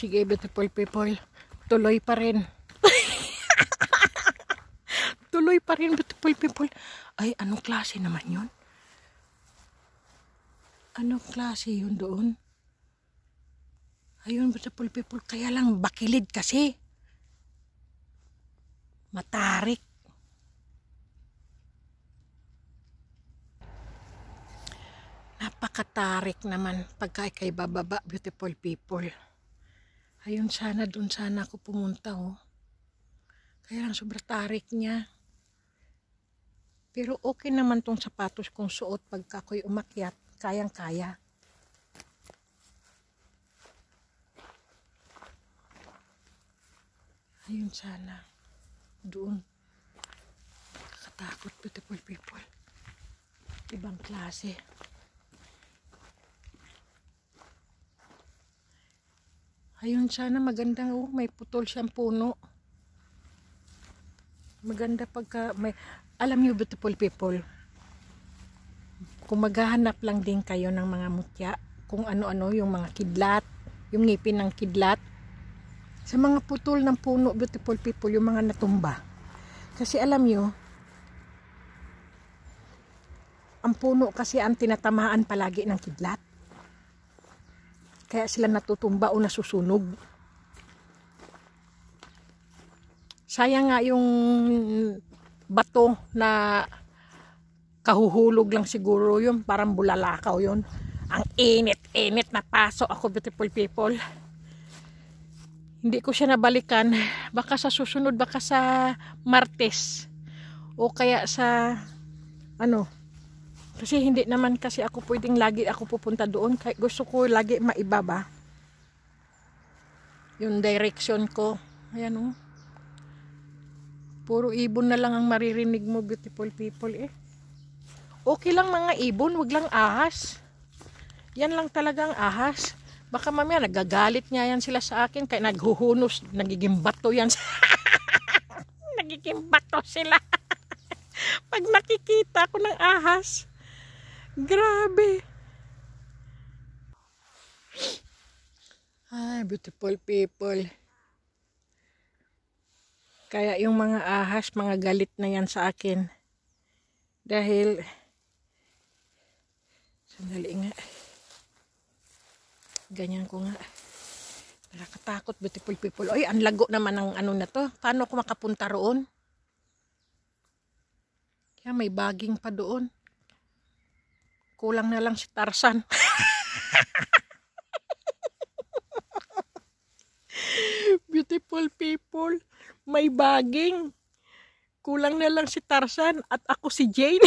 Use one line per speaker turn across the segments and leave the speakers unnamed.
She gave it to beautiful people. Tuloy pa rin. Tuloy pa rin, beautiful people. Ay, anong klase naman yun? Anong klase yun doon? Ayun, beautiful people. Kaya lang, bakilid kasi. Matarik. napakatarik naman pagka ikay bababa beautiful people ayun sana dun sana ako pumunta oh kaya lang sobrang tarik niya pero okay naman tong sapatos kong suot pagka ako'y umakyat kayang kaya ayun sana doon katakot beautiful people ibang klase ayun sana magandang oh, may putol siyang puno maganda pagka may alam niyo beautiful people kung maghahanap lang din kayo ng mga mutya kung ano-ano yung mga kidlat yung ngipin ng kidlat sa mga putol ng puno beautiful people yung mga natumba kasi alam nyo ang puno kasi ang tinatamaan palagi ng kidlat kaya sila natutumba o nasusunog. Sayang nga yung bato na kahuhulog lang siguro yun. Parang bulalakaw yun. Ang init-init na paso ako beautiful people. Hindi ko siya nabalikan. Baka sa susunod, baka sa Martes. O kaya sa ano, kasi hindi naman kasi ako pwedeng lagi ako pupunta doon. Kahit gusto ko lagi maibaba. Yung direction ko. Ayan o. Oh. Puro ibon na lang ang maririnig mo beautiful people eh. Okay lang mga ibon. wag lang ahas. Yan lang talaga ang ahas. Baka mamaya nagagalit niya yan sila sa akin. Kaya naghuhunos. Nagiging bato yan. nagiging bato sila. Pag nakikita ko ng ahas Grabe. Ay, beautiful people. Kaya yung mga ahas, mga galit na yan sa akin. Dahil, sandali nga. Ganyan ko nga. Nakakatakot, beautiful people. Oy, ang lago naman ang ano na to. Paano ako makapunta roon? Kaya may baging pa doon. Kulang na lang si Tarzan. Beautiful people, may baging. Kulang na lang si Tarzan at ako si Jane.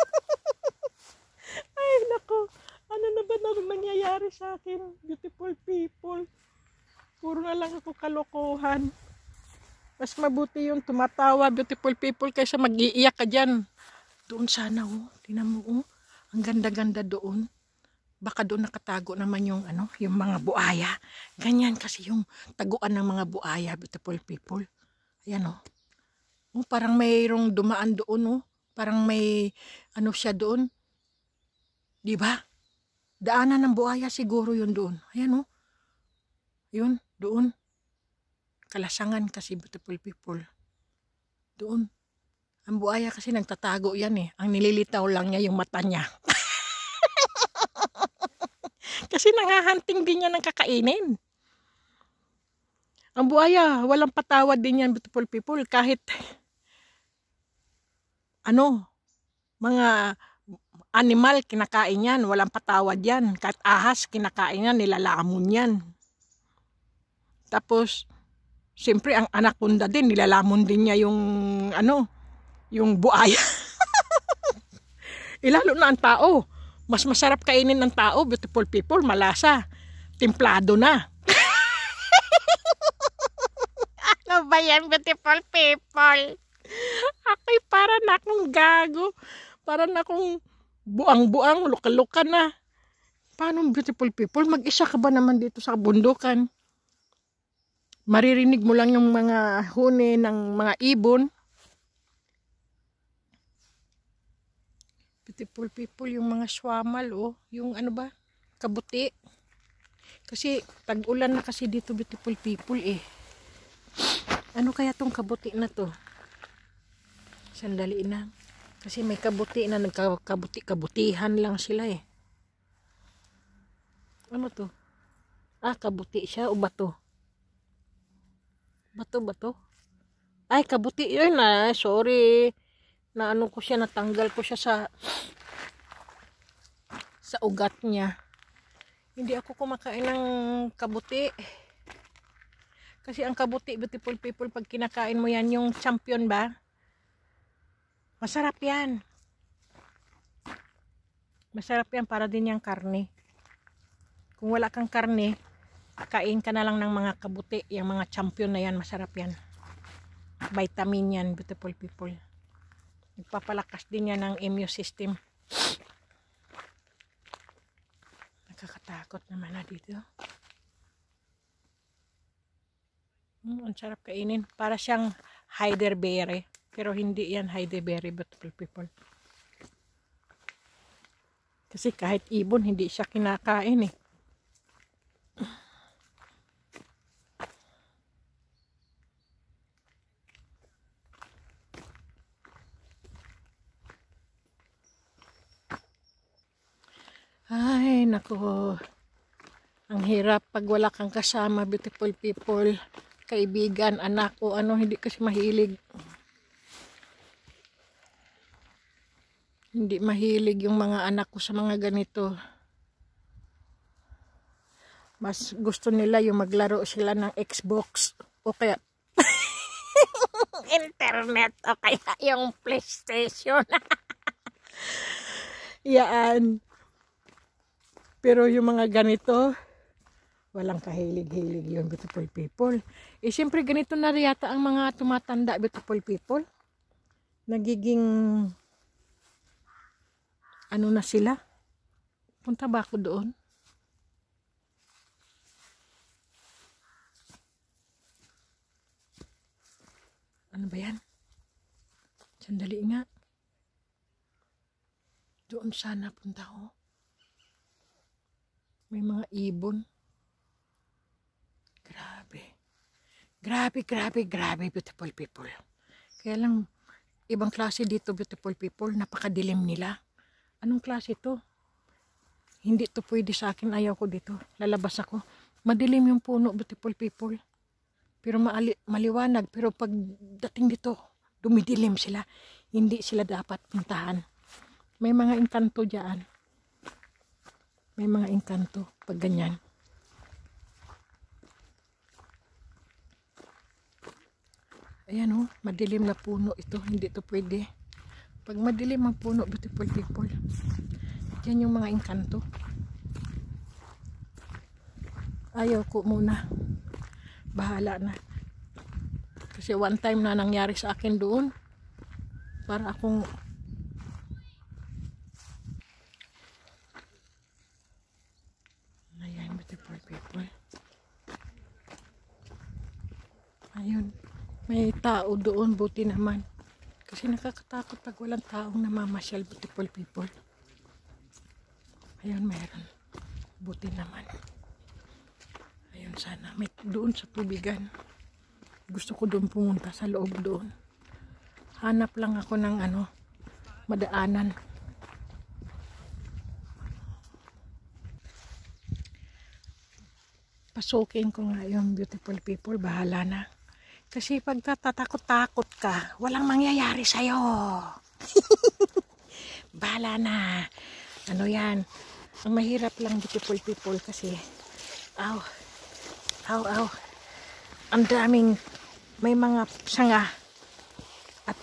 Ay, nako. Ano na ba na mangyayari sa akin? Beautiful people. Puro na lang ako kalokohan. Mas mabuti yung tumatawa, beautiful people, kaysa mag-iiyak ka dyan. Doon sana oh. Tingnan mo oh. Ang ganda-ganda doon. Baka doon nakatago naman yung ano, yung mga buaya. Ganyan kasi yung taguan ng mga buaya, beautiful people. Ayan oh. Oh, parang mayroong dumaan doon oh. Parang may ano siya doon. 'Di ba? Daanan ng buaya siguro 'yun doon. Ayan oh. 'Yun, doon. Kalasangan kasi beautiful people. Doon. Ang buaya kasi nagtatago yan eh. Ang nililitaw lang niya yung mata niya. kasi nangahanting din niya ng kakainin. Ang buaya, walang patawad din yan beautiful people. Kahit ano, mga animal kinakain yan. Walang patawad yan. Kahit ahas kinakain yan, nilalamon yan. Tapos, siyempre ang anaconda din, nilalamon din niya yung ano, yung buaya. Ilalo na ang tao. Mas masarap kainin ng tao, beautiful people, malasa. Templado na. ano ba yan, beautiful people? Ako'y para na akong gago. Para na akong buang-buang, luka-luka na. Paano beautiful people? Mag-isa ka ba naman dito sa bundukan? Maririnig mo lang yung mga huni ng mga ibon. beautiful people yung mga swamal oh yung ano ba kabuti kasi tag-ulan na kasi dito beautiful people eh ano kaya tong kabuti na to sandali na kasi may kabuti na nagkabuti kabutihan lang sila eh ano to ah kabuti siya o bato bato bato ay kabuti yun ah sorry na ano ko siya, natanggal ko siya sa sa ugat niya. Hindi ako kumakain ng kabuti. Kasi ang kabuti, beautiful people, pag kinakain mo yan, yung champion ba? Masarap yan. Masarap yan para din yung karne. Kung wala kang karne, kain ka na lang ng mga kabuti, yung mga champion na yan, masarap yan. Vitamin yan, beautiful people. Nagpapalakas din yan ng immune system. Nakakatakot naman na dito. Mm, ang sarap kainin. Para siyang hiderberry. Pero hindi yan hiderberry beautiful people. Kasi kahit ibon, hindi siya kinakain eh. Ay, nako. Ang hirap pag wala kang kasama, beautiful people, kaibigan, anak o ano, hindi kasi mahilig. Hindi mahilig yung mga anak ko sa mga ganito. Mas gusto nila yung maglaro sila ng Xbox o kaya internet o kaya yung PlayStation. Yaan. Pero yung mga ganito, walang kahilig-hilig yung beautiful people. Eh, siyempre, ganito na riyata ang mga tumatanda, beautiful people. Nagiging, ano na sila? Punta ba ako doon? Ano ba yan? Sandali nga. Doon sana punta ko. Oh. May mga ibon. Grabe. Grabe, grabe, grabe, beautiful people. Kaya lang, ibang klase dito, beautiful people. Napakadilim nila. Anong klase to? Hindi to pwede sa akin. Ayaw ko dito. Lalabas ako. Madilim yung puno, beautiful people. Pero maali maliwanag. Pero pagdating dito, dumidilim sila. Hindi sila dapat puntahan. May mga inkanto dyan. May mga engkanto pag ganyan. Ayan oh, madilim na puno ito. Hindi to pwede. Pag madilim ang puno, beautiful people. Yan yung mga engkanto. Ayaw ko muna. Bahala na. Kasi one time na nangyari sa akin doon. Para akong Ayun. May tao doon. Buti naman. Kasi nakakatakot pag walang taong namamasyal. Beautiful people. Ayun, meron. Buti naman. Ayun, sana. May doon sa tubigan. Gusto ko doon pumunta sa loob doon. Hanap lang ako ng ano, madaanan. Pasukin ko nga yung beautiful people. Bahala na. Kasi pag natatakot-takot ka, walang mangyayari sa'yo. Bala na. Ano yan? Ang mahirap lang beautiful people kasi aw, aw, aw. Ang daming may mga sanga at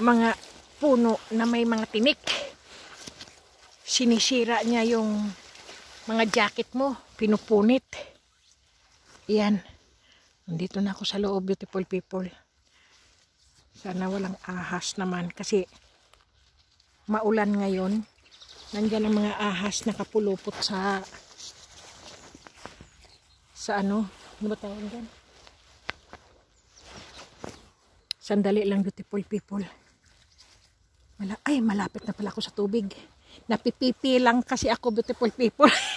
mga puno na may mga tinik. Sinisira niya yung mga jacket mo, pinupunit. Yan. Nandito na ako sa loob, beautiful people. Sana walang ahas naman kasi maulan ngayon. Nandiyan ang mga ahas na kapulupot sa sa ano, ano ba tawag dyan? Sandali lang beautiful people. Mala Ay, malapit na pala ako sa tubig. Napipipi lang kasi ako beautiful people.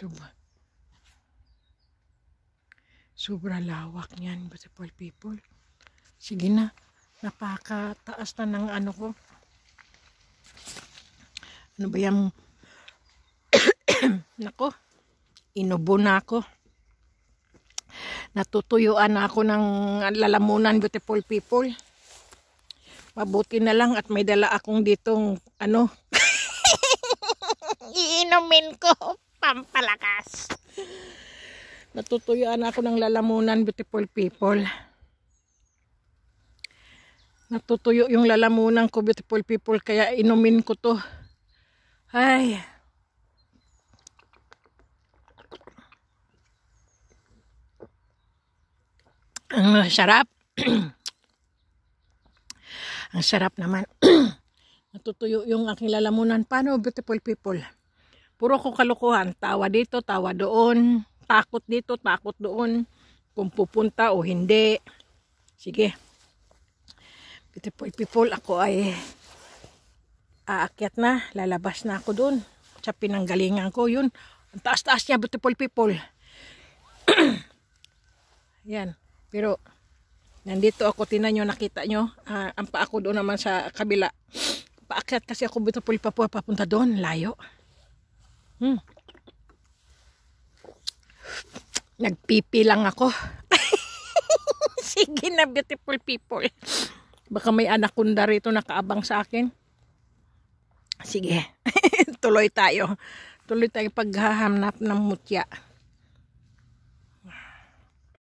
Suba. Sobra lawak niyan, beautiful people. Sige na, napakataas na ng ano ko. Ano ba yung... Nako, inubo na ako. Natutuyuan na ako ng lalamunan, beautiful people. Mabuti na lang at may dala akong ditong ano, iinumin ko pampalakas. Natutuyuan ako ng lalamunan, beautiful people. Natutuyo yung lalamunan ko, beautiful people, kaya inumin ko to. Ay. Ang sarap. Ang sarap naman. Natutuyo yung aking lalamunan. Paano, beautiful people? Puro ko kalukuhan. Tawa dito, tawa doon. Takot dito, takot doon. Kung pupunta o hindi. Sige. Beautiful people, ako ay aakyat na. Lalabas na ako doon. Sa pinanggalingan ko, yun. Ang taas-taas niya, beautiful people. Yan. Pero, nandito ako. Tinan nyo, nakita nyo. Uh, ang pa ako doon naman sa kabila. Paakyat kasi ako beautiful pa papunta doon. Layo. Hmm. Nagpipi lang ako. Sige na beautiful people. Baka may anaconda rito nakaabang sa akin. Sige. Tuloy tayo. Tuloy tayo paghahamnap ng mutya.